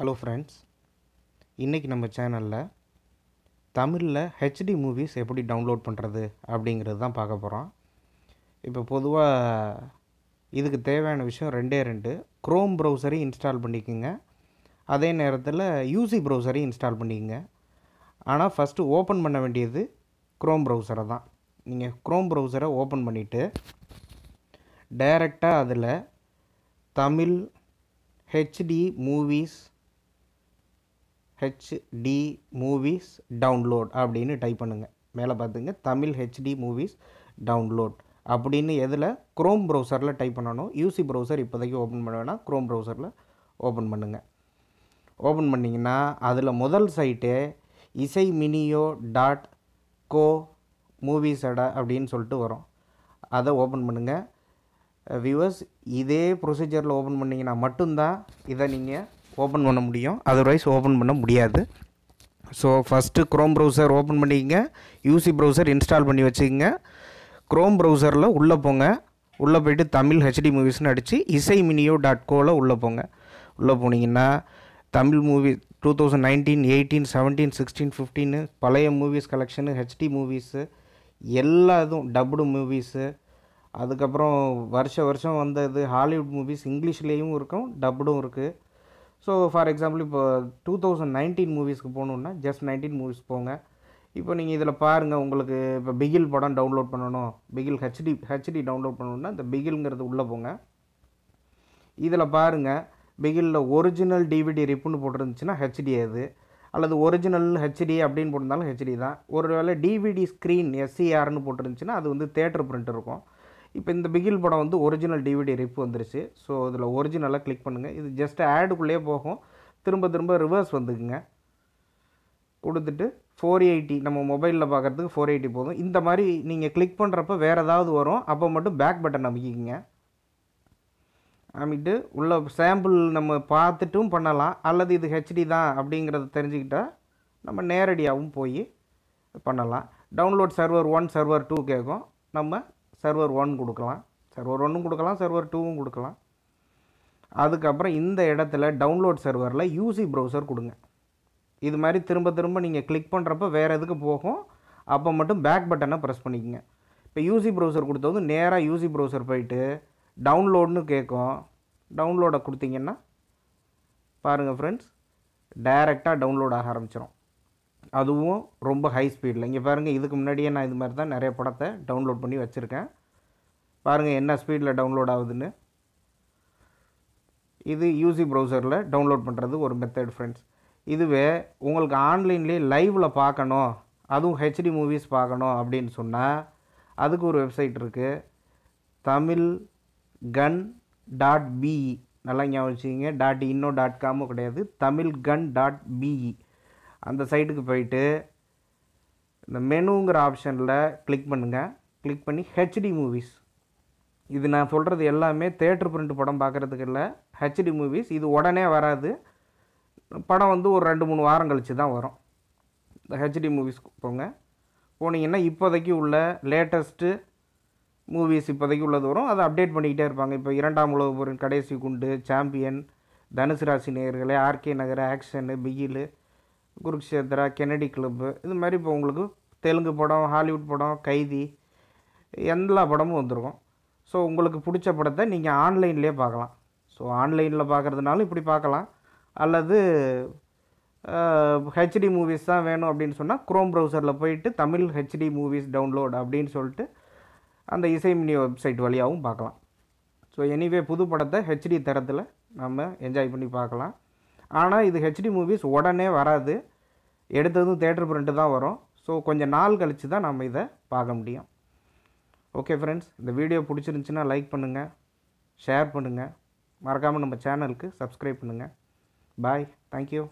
hello friends இன்றைக்கி நம்ம சேனலில் தமிழில் ஹெச்டி மூவிஸ் எப்படி டவுன்லோட் பண்ணுறது அப்படிங்கிறது தான் பார்க்க போகிறோம் இப்போ பொதுவாக இதுக்கு தேவையான விஷயம் ரெண்டே ரெண்டு க்ரோம் ப்ரௌசரையும் இன்ஸ்டால் பண்ணிக்கோங்க அதே நேரத்தில் யூசி ப்ரௌசரையும் இன்ஸ்டால் பண்ணிக்கோங்க ஆனால் ஃபஸ்ட்டு ஓப்பன் பண்ண வேண்டியது க்ரோம் ப்ரௌசரை தான் நீங்கள் க்ரோம் ப்ரௌசரை ஓப்பன் பண்ணிவிட்டு டைரெக்டாக அதில் Tamil HD movies HD movies download அப்படின்னு டைப் பண்ணுங்கள் மேலே பார்த்துங்க தமிழ் ஹெச்டி மூவிஸ் டவுன்லோட் அப்படின்னு எதில் க்ரோம் ப்ரௌசரில் டைப் பண்ணணும் யூசி ப்ரௌசர் இப்போதைக்கு ஓப்பன் பண்ண வேணாம் க்ரோம் ப்ரௌசரில் ஓப்பன் பண்ணுங்கள் ஓப்பன் பண்ணிங்கன்னா அதில் முதல் சைட்டு இசை மினியோ டாட் கோ மூவிஸ் அட அப்படின்னு சொல்லிட்டு வரும் அதை ஓப்பன் பண்ணுங்கள் வியூவர்ஸ் இதே ப்ரொசீஜரில் ஓப்பன் பண்ணிங்கன்னா மட்டும்தான் இதை நீங்கள் ஓப்பன் பண்ண முடியும் அதர்வைஸ் ஓப்பன் பண்ண முடியாது so first Chrome browser open பண்ணிக்கங்க யூசி ப்ரௌசர் இன்ஸ்டால் பண்ணி வச்சுக்கோங்க க்ரோம் ப்ரௌசரில் உள்ளே போங்க உள்ளே போய்ட்டு தமிழ் ஹெச்டி மூவிஸ்னு அடித்து இசை மினியோ டாட் கோவில் உள்ளே போங்க உள்ளே போனீங்கன்னா Tamil movie two thousand nineteen eighteen seventeen sixteen fifteen பழைய மூவிஸ் கலெக்ஷனு ஹெச்டி மூவிஸு எல்லா இதுவும் டபுடு மூவிஸு அதுக்கப்புறம் வருஷ வருஷம் வந்தது ஹாலிவுட் மூவிஸ் இங்கிலீஷ்லேயும் இருக்கும் டபுடும் இருக்குது ஸோ ஃபார் எக்ஸாம்பிள் இப்போ டூ தௌசண்ட் நைன்டீன் மூவிஸ்க்கு போகணுன்னா ஜஸ்ட் நைன்டீன் மூவிஸ் போங்க இப்போ நீங்கள் இதில் பாருங்கள் உங்களுக்கு இப்போ பிகில் படம் டவுன்லோட் பண்ணணும் பிகில் ஹெச்டி ஹெச்டி டவுன்லோட் பண்ணணுன்னா இந்த பிகில்ங்கிறது உள்ளே போங்க இதில் பாருங்கள் பிகிலில் ஒரிஜினல் டிவிடி ரிப்புன்னு போட்டிருந்துச்சுன்னா ஹெச்டி அது அல்லது ஒரிஜினல் ஹெச்டி அப்படின்னு போட்டிருந்தாலும் ஹெச்டி தான் ஒருவேளை டிவிடி ஸ்க்ரீன் எஸ்சிஆர்னு போட்டிருந்துச்சுன்னா அது வந்து தேட்டர் பிரிண்ட் இருக்கும் இப்போ இந்த பிகில் படம் வந்து ஒரிஜினல் டிவிடி ரிப் வந்துருச்சு ஸோ இதில் ஒரிஜினலாக கிளிக் பண்ணுங்கள் இது ஜஸ்ட் ஆடுக்குள்ளேயே போகும் திரும்ப திரும்ப ரிவர்ஸ் வந்துக்குங்க கொடுத்துட்டு ஃபோர் எயிட்டி நம்ம மொபைலில் பார்க்குறதுக்கு ஃபோர் எயிட்டி போதும் இந்த மாதிரி நீங்கள் கிளிக் பண்ணுறப்ப வேறு ஏதாவது வரும் அப்போ மட்டும் பேக் பட்டன் அமைக்கிங்க அமைட்டு உள்ள சாம்பிள் நம்ம பார்த்துட்டும் பண்ணலாம் அல்லது இது ஹெச்டி தான் அப்படிங்கிறத தெரிஞ்சுக்கிட்டால் நம்ம நேரடியாகவும் போய் பண்ணலாம் download server one server two கேட்கும் நம்ம சர்வர் ஒன் கொடுக்கலாம் சர்வர் ஒன்றும் கொடுக்கலாம் சர்வர் டூவும் கொடுக்கலாம் அதுக்கப்புறம் இந்த இடத்துல டவுன்லோட் சர்வரில் யூசி ப்ரௌசர் கொடுங்க இது மாதிரி திரும்ப திரும்ப நீங்கள் கிளிக் பண்ணுறப்ப வேறு எதுக்கு போகும் அப்போ மட்டும் பேக் பட்டனை ப்ரெஸ் பண்ணிக்கோங்க இப்போ யூசி ப்ரௌசர் கொடுத்தது நேராக யூசி ப்ரௌசர் போயிட்டு டவுன்லோடுன்னு கேட்கும் டவுன்லோடை கொடுத்தீங்கன்னா பாருங்கள் ஃப்ரெண்ட்ஸ் டைரெக்டாக டவுன்லோட் ஆக ஆரம்பிச்சிடும் அதுவும் ரொம்ப ஹை ஸ்பீடில் இங்கே பாருங்கள் இதுக்கு முன்னாடியே நான் இது மாதிரி தான் நிறைய படத்தை டவுன்லோட் பண்ணி வச்சுருக்கேன் பாருங்கள் என்ன ஸ்பீடில் டவுன்லோட் ஆகுதுன்னு இது யூசி ப்ரௌசரில் டவுன்லோட் பண்ணுறது ஒரு மெத்தட் ஃப்ரெண்ட்ஸ் இதுவே உங்களுக்கு ஆன்லைன்லேயே லைவில் பார்க்கணும் அதுவும் ஹெச்டி மூவிஸ் பார்க்கணும் அப்படின்னு சொன்னால் அதுக்கு ஒரு வெப்சைட் இருக்குது தமிழ் கன் டாட் பிஇ நல்லா ஞாபகம் வச்சுக்கிங்க டாட் இன்னோ டாட் காமும் கிடையாது தமிழ் கன் டாட் பிஇ அந்த சைட்டுக்கு போயிட்டு இந்த மெனுங்கிற ஆப்ஷனில் கிளிக் பண்ணுங்கள் கிளிக் பண்ணி ஹெச்டி மூவிஸ் இது நான் சொல்கிறது எல்லாமே தேட்டர் பிரிண்ட் படம் பார்க்குறதுக்கு இல்லை ஹெச்டி மூவிஸ் இது உடனே வராது படம் வந்து ஒரு ரெண்டு மூணு வாரம் கழித்து தான் வரும் இந்த ஹெச்டி மூவிஸ்க்கு போங்க போனீங்கன்னா இப்போதைக்கு உள்ள லேட்டஸ்ட்டு மூவிஸ் இப்போதைக்கு உள்ளது வரும் அதை அப்டேட் பண்ணிக்கிட்டே இருப்பாங்க இப்போ இரண்டாம் உலக போரின் கடைசி குண்டு champion Dhanusu Raasi Neyargale RK Nagar action Bigil Kurukshetra Kennedy club இது மாதிரி இப்போ உங்களுக்கு தெலுங்கு படம் ஹாலிவுட் படம் கைதி எல்லா படமும் வந்திருக்கும் ஸோ உங்களுக்கு பிடிச்ச படத்தை நீங்கள் ஆன்லைன்லேயே பார்க்கலாம் ஸோ ஆன்லைனில் பார்க்குறதுனாலும் இப்படி பார்க்கலாம் அல்லது ஹெச்டி மூவிஸ் தான் வேணும் அப்படின்னு சொன்னால் குரோம் ப்ரௌசரில் போயிட்டு தமிழ் ஹெச்டி மூவிஸ் டவுன்லோட் அப்படின்னு சொல்லிட்டு அந்த இசை மினி வெப்சைட் வழியாகவும் பார்க்கலாம் ஸோ எனிவே புது படத்தை ஹெச்டி தரத்தில் நம்ம என்ஜாய் பண்ணி பார்க்கலாம் ஆனால் இது ஹெச்டி மூவிஸ் உடனே வராது எடுத்ததும் தேட்டர் பிரிண்ட்டு தான் வரும் ஸோ கொஞ்சம் நாள் கழித்து தான் நம்ம இதை பார்க்க முடியும் ஓகே ஃப்ரெண்ட்ஸ் இந்த வீடியோ பிடிச்சிருந்துச்சின்னா லைக் பண்ணுங்கள் ஷேர் பண்ணுங்கள் மறக்காமல் நம்ம சேனலுக்கு சப்ஸ்கிரைப் பண்ணுங்கள் பாய் தேங்க்யூ